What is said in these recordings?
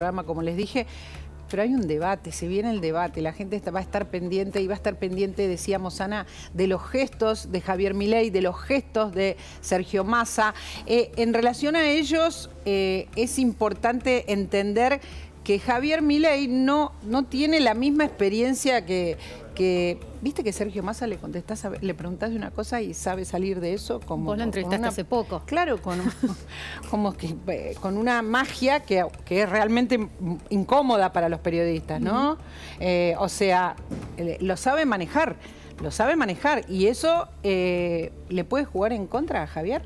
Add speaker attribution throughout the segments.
Speaker 1: programa, como les dije, pero hay un debate, se viene el debate, la gente va a estar pendiente y va a estar pendiente, decíamos Ana, de los gestos de Javier Milei, de los gestos de Sergio Massa. Eh, en relación a ellos, eh, es importante entender que Javier Milei no, no tiene la misma experiencia que, viste que Sergio Massa le contestás, le preguntás una cosa y sabe salir de eso como. Vos lo entrevistaste hace poco. Claro, con, como que, eh, con una magia que, es realmente incómoda para los periodistas, ¿no? Eh, o sea, eh, lo sabe manejar, lo sabe manejar y eso le puede jugar en contra a Javier.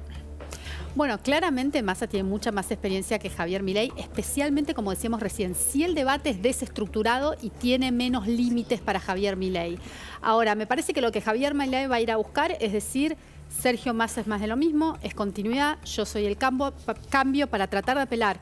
Speaker 2: Bueno, claramente Massa tiene mucha más experiencia que Javier Milei, especialmente como decíamos recién, si el debate es desestructurado y tiene menos límites para Javier Milei. Ahora, me parece que lo que Javier Milei va a ir a buscar es decir, Sergio Massa es más de lo mismo, es continuidad, yo soy el cambio para tratar de apelar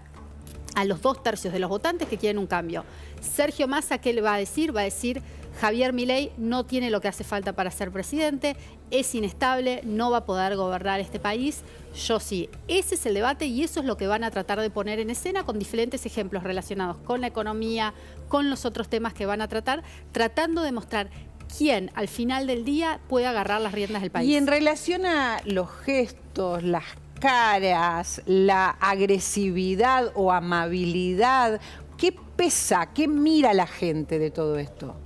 Speaker 2: a los dos tercios de los votantes que quieren un cambio. Sergio Massa, ¿qué le va a decir? Va a decir Javier Milei no tiene lo que hace falta para ser presidente, es inestable, no va a poder gobernar este país, yo sí. Ese es el debate y eso es lo que van a tratar de poner en escena con diferentes ejemplos relacionados con la economía, con los otros temas que van a tratar, tratando de mostrar quién al final del día puede agarrar las riendas del país. Y en
Speaker 1: relación a los gestos, las caras, la agresividad o amabilidad,
Speaker 2: ¿qué pesa, qué mira la gente de todo esto?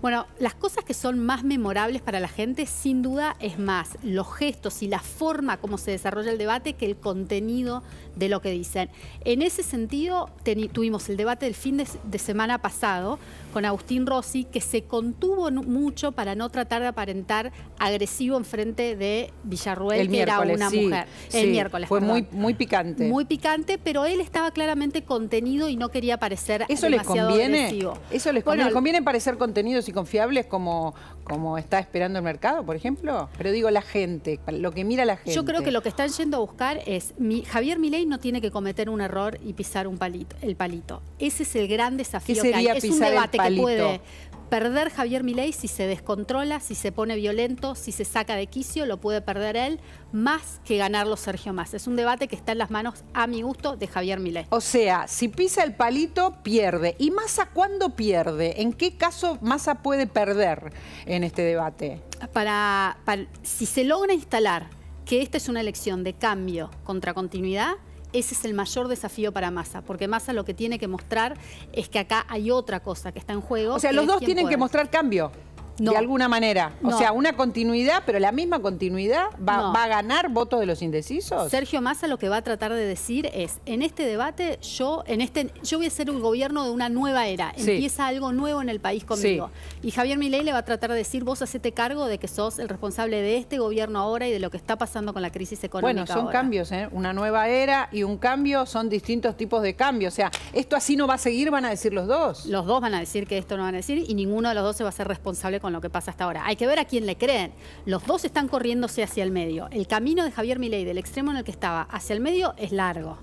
Speaker 2: Bueno, las cosas que son más memorables para la gente, sin duda, es más los gestos y la forma como se desarrolla el debate que el contenido de lo que dicen. En ese sentido, tuvimos el debate del fin de, semana pasado con Agustín Rossi, que se contuvo mucho para no tratar de aparentar agresivo en frente de Villarruel, el que una mujer. el miércoles. Fue muy,
Speaker 1: muy picante. Muy
Speaker 2: picante, pero él estaba claramente contenido y no quería parecer demasiado Agresivo. Eso les conviene. les
Speaker 1: conviene parecer contenidos y confiables como,
Speaker 2: como está esperando el mercado, por ejemplo? Pero digo, la gente, lo que mira la gente. Yo creo que lo que están yendo a buscar es, mi, Javier Milei no tiene que cometer un error y pisar un palito, el palito. Ese es el gran desafío que hay. Es un debate que puede perder Javier Milei si se descontrola, si se pone violento, si se saca de quicio, lo puede perder él, más que ganarlo Sergio Massa. Es un debate que está en las manos, a mi gusto, de Javier Milei. O sea, si pisa el palito,
Speaker 1: pierde. ¿Y Massa cuándo pierde? ¿En qué caso Massa puede perder en este debate?
Speaker 2: para, si se logra instalar que esta es una elección de cambio contra continuidad, ese es el mayor desafío para Massa, porque Massa lo que tiene que mostrar es que acá hay otra cosa que está en juego. O sea, los dos tienen que
Speaker 1: mostrar cambio. De alguna manera. O sea, una continuidad, pero la misma continuidad va, a ganar voto de los indecisos.
Speaker 2: Sergio Massa lo que va a tratar de decir es, en este debate yo, en este, yo voy a ser un gobierno de una nueva era. Empieza algo nuevo en el país conmigo. Y Javier Milei le va a tratar de decir, vos hacete cargo de que sos el responsable de este gobierno ahora y de lo que está pasando con la crisis económica. Bueno,
Speaker 1: son cambios, ¿eh? Una nueva era y un cambio son distintos tipos de cambios. O sea, esto así no va a
Speaker 2: seguir, van a decir los dos. Los dos van a decir que esto no van a decir y ninguno de los dos se va a ser responsable con lo que pasa hasta ahora. Hay que ver a quién le creen. Los dos están corriéndose hacia el medio. El camino de Javier Milei del extremo en el que estaba hacia el medio es largo.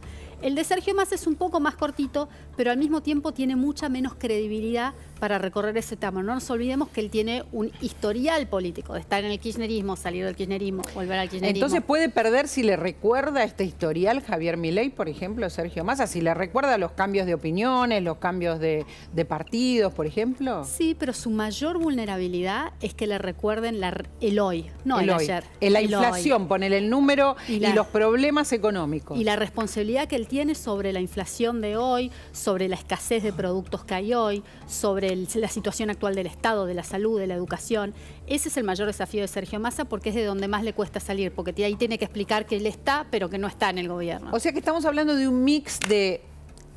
Speaker 2: El de Sergio Más es un poco más cortito, pero al mismo tiempo tiene mucha menos credibilidad para recorrer ese tema. No nos olvidemos que él tiene un historial político, de estar en el kirchnerismo, salir del kirchnerismo, volver al kirchnerismo. Entonces
Speaker 1: puede perder si le recuerda este historial Javier Milei, por ejemplo, Sergio Massa, si le recuerda los cambios de opiniones, los cambios de, partidos, por ejemplo. Sí, pero su mayor vulnerabilidad es
Speaker 2: que le recuerden la, el hoy, no el, ayer. La inflación,
Speaker 1: poner el número y, y los problemas económicos. Y la
Speaker 2: responsabilidad que él tiene sobre la inflación de hoy, sobre la escasez de productos que hay hoy, sobre la situación actual del Estado, de la salud, de la educación. Ese es el mayor desafío de Sergio Massa porque es de donde más le cuesta salir, porque ahí tiene que explicar que él está, pero que no está en el gobierno. O
Speaker 1: sea que estamos hablando de un mix de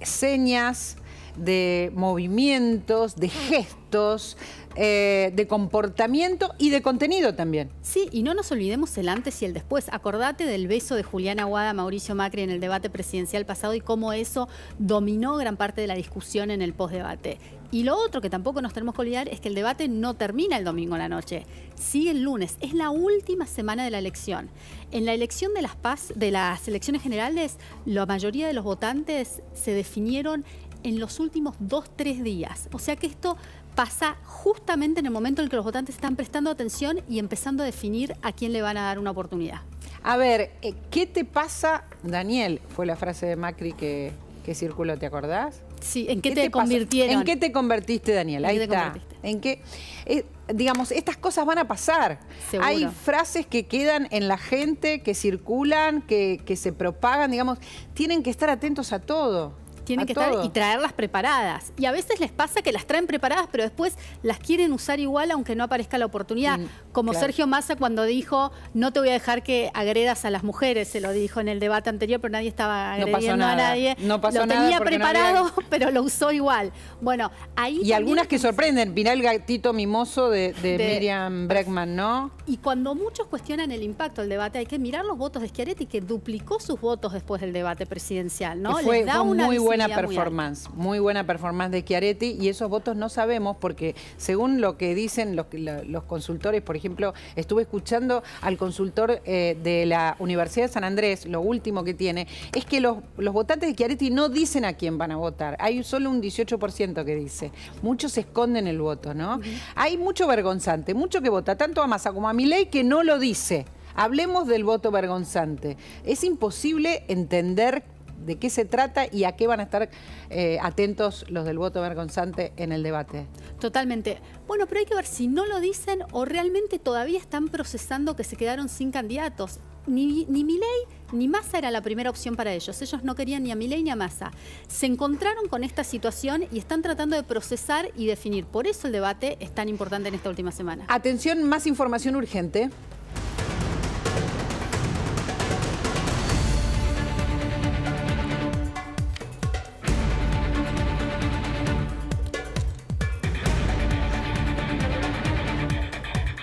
Speaker 1: señas, de movimientos, de gestos, eh, de comportamiento y de contenido también.
Speaker 2: Sí, y no nos olvidemos el antes y el después. Acordate del beso de Julián Aguada a Mauricio Macri en el debate presidencial pasado y cómo eso dominó gran parte de la discusión en el postdebate. Y lo otro que tampoco nos tenemos que olvidar es que el debate no termina el domingo a la noche, sigue el lunes, es la última semana de la elección. En la elección de las de las elecciones generales, la mayoría de los votantes se definieron en los últimos dos, tres días. O sea que esto pasa justamente en el momento en el que los votantes están prestando atención y empezando a definir a quién le van a dar una oportunidad. A ver, eh, ¿qué
Speaker 1: te pasa, Daniel? Fue la frase de Macri que, que circuló, ¿te acordás? Sí, ¿en qué, te, convirtieron? ¿En qué te convertiste, Daniel? Ahí ¿En está. Te ¿En digamos, estas cosas van a pasar. Hay frases que quedan en la gente, que circulan,
Speaker 2: que, que se propagan, digamos, tienen que estar atentos a todo. Tienen que estar y traerlas preparadas. Y a veces les pasa que las traen preparadas, pero después las quieren usar igual aunque no aparezca la oportunidad. Mm, Como Sergio Massa cuando dijo, no te voy a dejar que agredas a las mujeres, se lo dijo en el debate anterior, pero nadie estaba agrediendo a nadie. No pasó lo tenía preparado, pero lo usó igual. Bueno, ahí... Y algunas que
Speaker 1: sorprenden, mirá el gatito mimoso de, Miriam pues, Bregman, ¿no?
Speaker 2: Y cuando muchos cuestionan el impacto del debate, hay que mirar los votos de Schiaretti, que duplicó sus votos después del debate presidencial, ¿no? Les da una muy buena buena performance,
Speaker 1: muy, buena performance de Chiaretti y esos votos no sabemos porque según lo que dicen los, consultores, por ejemplo, estuve escuchando al consultor eh, de la Universidad de San Andrés, lo último que tiene, es que los, votantes de Chiaretti no dicen a quién van a votar, hay solo un 18% que dice, muchos esconden el voto, ¿no? Hay mucho vergonzante, mucho que vota, tanto a Massa como a Milei que no lo dice. Hablemos del voto vergonzante. Es imposible entender de qué se trata y a qué van a estar eh, atentos
Speaker 2: los del voto vergonzante en el debate. Totalmente. Bueno, pero hay que ver si no lo dicen o realmente todavía están procesando que se quedaron sin candidatos. Ni, ni Milei ni Massa era la primera opción para ellos. Ellos no querían ni a Milei ni a Massa. Se encontraron con esta situación y están tratando de procesar y definir. Por eso el debate es tan importante en esta última semana. Atención, más información urgente.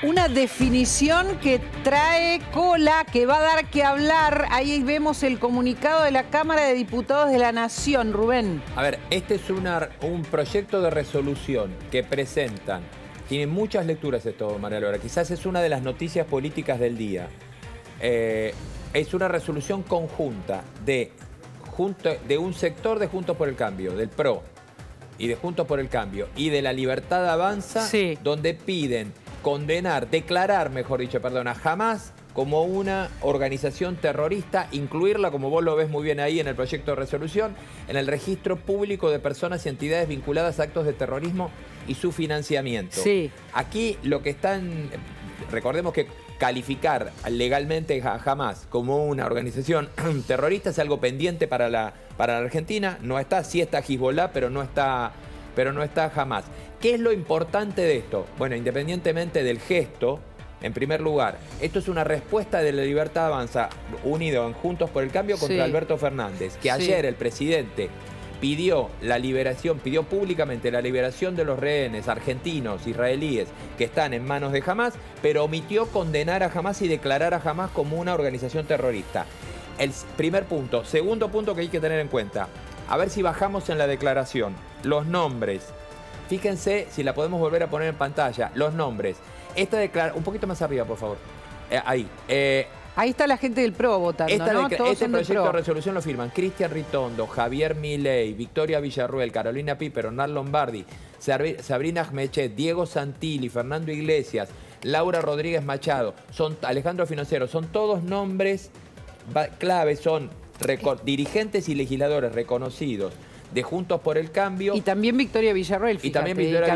Speaker 1: una definición que trae cola, que va a dar que hablar. Ahí vemos el comunicado de la Cámara de Diputados de la Nación, Rubén.
Speaker 3: A ver, este es un proyecto de resolución que presentan. Tiene muchas lecturas esto, María Laura. Quizás es una de las noticias políticas del día. Eh, es una resolución conjunta de, junto, de un sector de Juntos por el Cambio, del PRO, y de Juntos por el Cambio y de la Libertad Avanza, donde piden condenar, declarar, mejor dicho, perdón, a como una organización terrorista, incluirla, como vos lo ves muy bien ahí en el proyecto de resolución, en el registro público de personas y entidades vinculadas a actos de terrorismo y su financiamiento. Sí. Aquí lo que están, recordemos que calificar legalmente a Jamás como una organización terrorista es algo pendiente para la, para la Argentina, no está, sí está Hezbollah, pero no está pero no está jamás. ¿Qué es lo importante de esto? Bueno, independientemente del gesto, en primer lugar, esto es una respuesta de la Libertad Avanza, unido en Juntos por el Cambio contra Alberto Fernández, que ayer el presidente pidió la liberación, pidió públicamente la liberación de los rehenes argentinos, israelíes, que están en manos de Jamás, pero omitió condenar a Jamás y declarar a Jamás como una organización terrorista. El primer punto. Segundo punto que hay que tener en cuenta. A ver si bajamos en la declaración los nombres. Fíjense si la podemos volver a poner en pantalla, los nombres. Esta declaración, un poquito más arriba, por favor. Eh, ahí. Eh, ahí está la gente del PRO votando, ¿no? Todos este proyecto de resolución lo firman Cristian Ritondo, Javier Milei, Victoria Villarruel, Carolina Piper, Hernán Lombardi, Sabrina Ahmechet, Diego Santilli, Fernando Iglesias, Laura Rodríguez Machado, son Alejandro Finocero, son todos nombres clave, son dirigentes y legisladores reconocidos de Juntos por el Cambio. Y también Victoria Villarreal, y también Victoria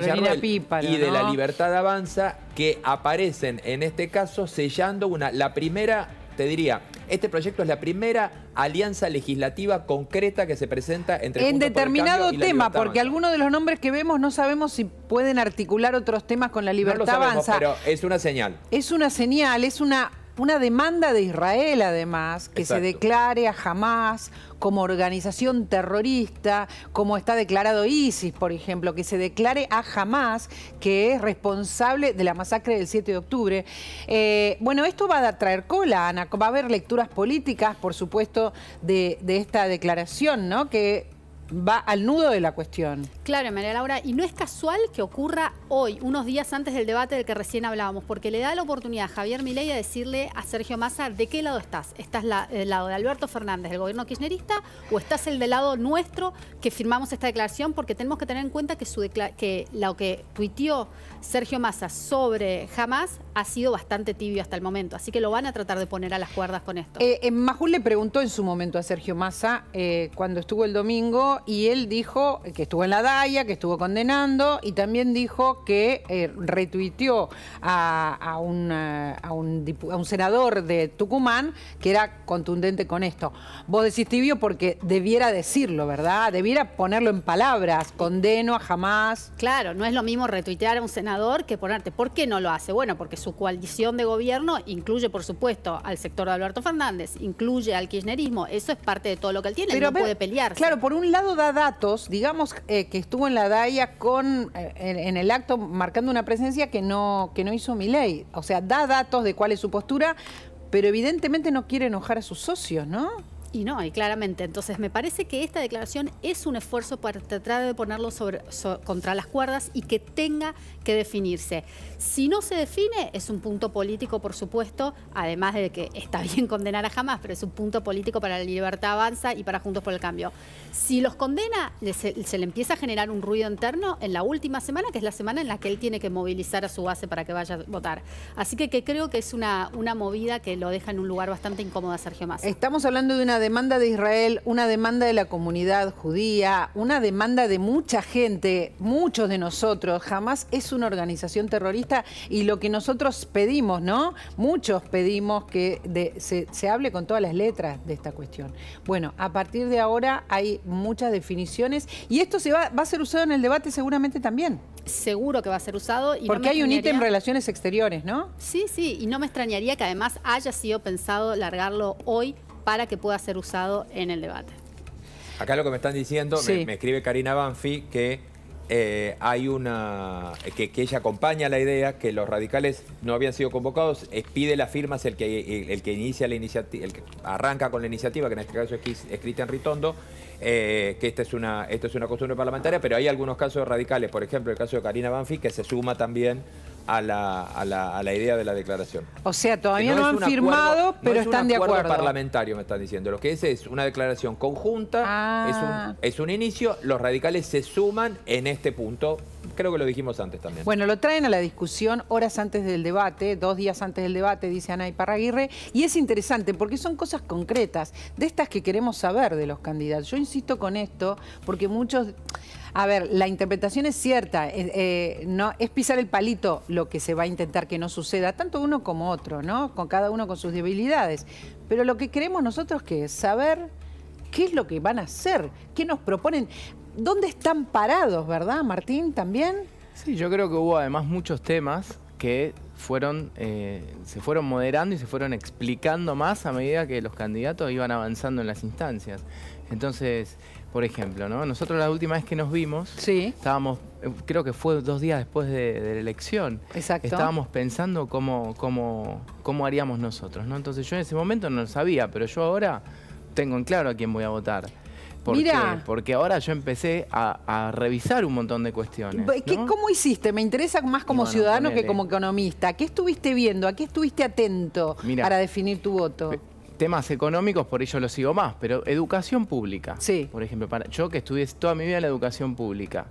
Speaker 3: y y de La Libertad Avanza, que aparecen en este caso sellando una, la primera, te diría, este proyecto es la primera alianza legislativa concreta que se presenta entre En determinado tema, porque algunos
Speaker 1: de los nombres que vemos no sabemos si pueden articular otros temas con la libertad no avanza. Pero
Speaker 3: es una señal.
Speaker 1: Es una señal, es una una demanda de Israel, además, que se declare a Hamas como organización terrorista, como está declarado ISIS, por ejemplo, que se declare a Hamas que es responsable de la masacre del 7 de octubre. Eh, bueno, esto va a traer cola, Ana. Va a haber lecturas políticas, por supuesto, de, de esta declaración, ¿no? Que va al nudo de la cuestión.
Speaker 2: Claro, María Laura, y no es casual que ocurra hoy, unos días antes del debate del que recién hablábamos, porque le da la oportunidad a Javier Milei a decirle a Sergio Massa de qué lado estás. ¿Estás del eh, lado de Alberto Fernández, del gobierno kirchnerista, o estás el del lado nuestro que firmamos esta declaración? Porque tenemos que tener en cuenta que, lo que tuiteó Sergio Massa sobre Jamás ha sido bastante tibio hasta el momento, así que lo van a tratar de poner a las cuerdas con esto. Eh, eh, Majul le
Speaker 1: preguntó en su momento a Sergio Massa cuando estuvo el domingo y él dijo que estuvo en la DAR, que estuvo condenando, y también dijo que eh, retuiteó eh, a, un, senador de Tucumán que era contundente con esto. Vos decís tibio porque debiera decirlo, ¿verdad? Debiera ponerlo en palabras,
Speaker 2: condeno a jamás. Claro, no es lo mismo retuitear a un senador que ponerte. ¿Por qué no lo hace? Bueno, porque su coalición de gobierno incluye, por supuesto, al sector de Alberto Fernández, incluye al kirchnerismo. Eso es parte de todo lo que él tiene, Pero, no puede pelear.
Speaker 1: Claro, por un lado da datos, digamos eh, que estuvo en la DAIA con, eh, en, el acto marcando una presencia que no, que no hizo ley O sea, da datos de cuál es su postura, pero evidentemente no quiere enojar a sus socios, ¿no?
Speaker 2: Y no, y claramente. Entonces, me parece que esta declaración es un esfuerzo para tratar de ponerlo sobre, contra las cuerdas y que tenga que definirse. Si no se define, es un punto político, por supuesto, además de que está bien condenar a jamás, pero es un punto político para la libertad avanza y para Juntos por el Cambio. Si los condena, se, le empieza a generar un ruido interno en la última semana, que es la semana en la que él tiene que movilizar a su base para que vaya a votar. Así que, que creo que es una, una movida que lo deja en un lugar bastante incómodo a Sergio Massa. Estamos
Speaker 1: hablando de una demanda de Israel, una demanda de la comunidad judía, una demanda de mucha gente, muchos de nosotros. Jamás es una organización terrorista y lo que nosotros pedimos, ¿no? Muchos pedimos que se, hable con todas las letras de esta cuestión. Bueno, a partir de ahora hay muchas definiciones y esto se va, a ser usado en el debate seguramente también seguro que va a ser usado. Y Porque hay un ítem relaciones exteriores,
Speaker 2: ¿no? Sí, sí, y no me extrañaría que además haya sido pensado largarlo hoy para que pueda ser usado en el debate.
Speaker 3: Acá lo que me están diciendo, me, escribe Karina Banfi, que eh, hay una. Que, ella acompaña la idea que los radicales no habían sido convocados, pide las firmas el que, el, que inicia la iniciativa, el que arranca con la iniciativa, que en este caso es, escrita Cristian Ritondo, eh, que esta es, una, esta es una costumbre parlamentaria, pero hay algunos casos radicales, por ejemplo, el caso de Karina Banfi, que se suma también a la, idea de la declaración.
Speaker 1: O sea, todavía no, han firmado, pero están de acuerdo de acuerdo.
Speaker 3: parlamentario, me están diciendo. Lo que es es una declaración conjunta, es, un, ah. es un inicio, los radicales se suman en este punto creo que lo dijimos antes también. Bueno,
Speaker 1: lo traen a la discusión horas antes del debate, dos días antes del debate, dice Ana Parraguirre. y es interesante porque son cosas concretas, de estas que queremos saber de los candidatos. Yo insisto con esto, porque muchos... A ver, la interpretación es cierta, eh, eh, no, es pisar el palito lo que se va a intentar que no suceda, tanto uno como otro, ¿no? Con cada uno con sus debilidades. Pero lo que queremos nosotros que es saber qué es lo que van a hacer, qué nos proponen, dónde están parados, ¿verdad, Martín? También.
Speaker 4: Sí, yo creo que hubo además muchos temas que fueron, eh, se fueron moderando y se fueron explicando más a medida que los candidatos iban avanzando en las instancias. Entonces, por ejemplo, ¿no? Nosotros la última vez que nos vimos, sí. estábamos, creo que fue dos días después de, la elección. Exacto. Estábamos pensando cómo, cómo, cómo haríamos nosotros, ¿no? Entonces yo en ese momento no lo sabía, pero yo ahora tengo en claro a quién voy a votar. Porque, porque ahora yo empecé a, revisar un montón de cuestiones. ¿Qué,
Speaker 1: ¿Cómo hiciste? Me interesa más como ciudadano que como economista. ¿Qué estuviste viendo? ¿A qué estuviste atento para definir tu voto?
Speaker 4: temas económicos, por ello lo sigo más, pero educación pública. Sí. Por ejemplo, para, yo que estudié toda mi vida la educación pública.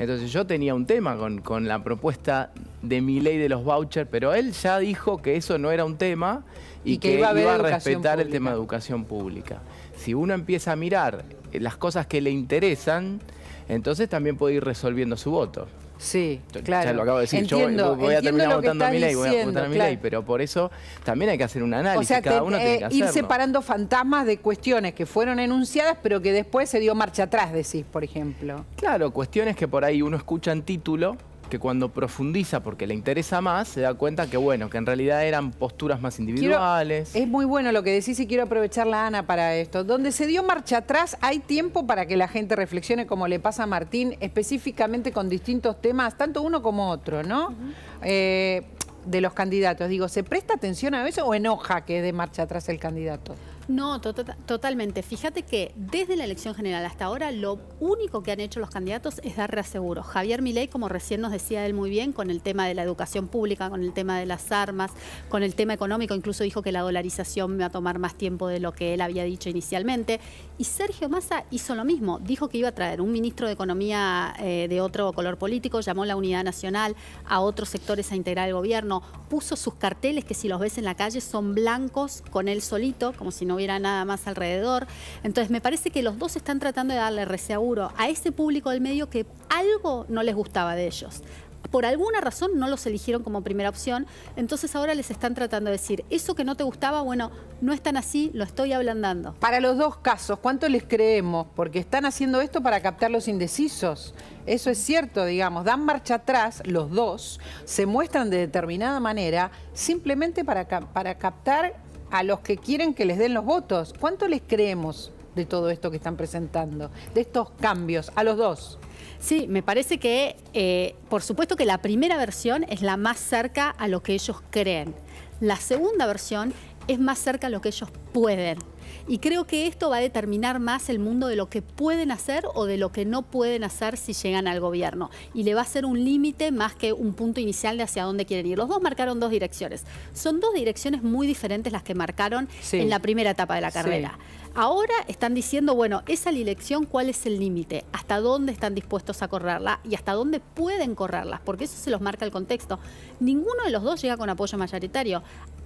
Speaker 4: Entonces yo tenía un tema con, la propuesta de mi ley de los vouchers, pero él ya dijo que eso no era un tema y, que, iba a, respetar el tema de educación pública. Si uno empieza a mirar eh, las cosas que le interesan, entonces también puede ir resolviendo su voto. Sí, claro. Ya lo acabo de decir. Yo voy a terminar votando mi ley, voy a votar mi pero por eso también hay que hacer un análisis. cada uno eh, tiene que ir separando
Speaker 1: fantasmas de cuestiones que fueron enunciadas, pero que después se dio marcha atrás, decís, por ejemplo.
Speaker 4: Claro, cuestiones que por ahí uno escucha en título que cuando profundiza porque le interesa más, se da cuenta que bueno, que en realidad eran posturas más individuales.
Speaker 1: es muy bueno lo que decís y quiero aprovechar la Ana para esto. Donde se dio marcha atrás, hay tiempo para que la gente reflexione como le pasa a Martín, específicamente con distintos temas, tanto uno como otro, ¿no? Eh, de los candidatos. Digo, ¿se presta atención a eso o enoja que dé marcha atrás el candidato?
Speaker 2: No, tota-, totalmente. Fíjate que desde la elección general hasta ahora lo único que han hecho los candidatos es dar reaseguros. Javier Milei, como recién nos decía él muy bien, con el tema de la educación pública, con el tema de las armas, con el tema económico, incluso dijo que la dolarización va a tomar más tiempo de lo que él había dicho inicialmente. Y Sergio Massa hizo lo mismo, dijo que iba a traer un ministro de Economía eh, de otro color político, llamó a la unidad nacional, a otros sectores a integrar el gobierno, puso sus carteles que si los ves en la calle son blancos con él solito, como si no hubiera era nada más alrededor. Entonces me parece que los dos están tratando de darle reseguro a ese público del medio que algo no les gustaba de ellos por alguna razón no los eligieron como primera opción, entonces ahora les están tratando de decir, eso que no te gustaba, bueno, no están así, lo estoy ablandando. Para los dos casos, ¿cuánto les creemos? Porque están haciendo esto para captar los indecisos.
Speaker 1: Eso es cierto, digamos, dan marcha atrás los dos, se muestran de determinada manera simplemente para, para captar a los que quieren que les den los votos. ¿Cuánto les creemos de todo esto que están presentando, de estos cambios, a los dos? Sí,
Speaker 2: me parece que, eh, por supuesto que la primera versión es la más cerca a lo que ellos creen. La segunda versión es más cerca a lo que ellos pueden. Y creo que esto va a determinar más el mundo de lo que pueden hacer o de lo que no pueden hacer si llegan al gobierno. Y le va a ser un límite más que un punto inicial de hacia dónde quieren ir. Los dos marcaron dos direcciones. Son dos direcciones muy diferentes las que marcaron en la primera etapa de la carrera. Ahora están diciendo, bueno, esa elección, ¿cuál es el límite? ¿Hasta dónde están dispuestos a correrla y hasta dónde pueden correrla? Porque eso se los marca el contexto. Ninguno de los dos llega con apoyo mayoritario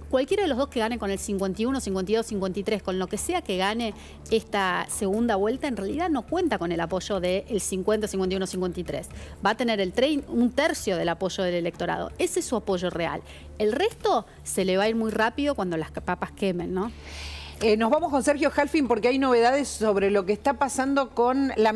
Speaker 2: cualquiera de los dos que gane con el 51, 52, 53, con lo que sea que gane esta segunda vuelta, en realidad no cuenta con el apoyo del 50, 51, 53. Va a tener el un tercio del apoyo del electorado. Ese es su apoyo real. El resto se le va a ir muy rápido cuando las papas quemen, ¿no? Eh, nos vamos con Sergio
Speaker 1: Halfin porque hay novedades sobre lo que está pasando con la...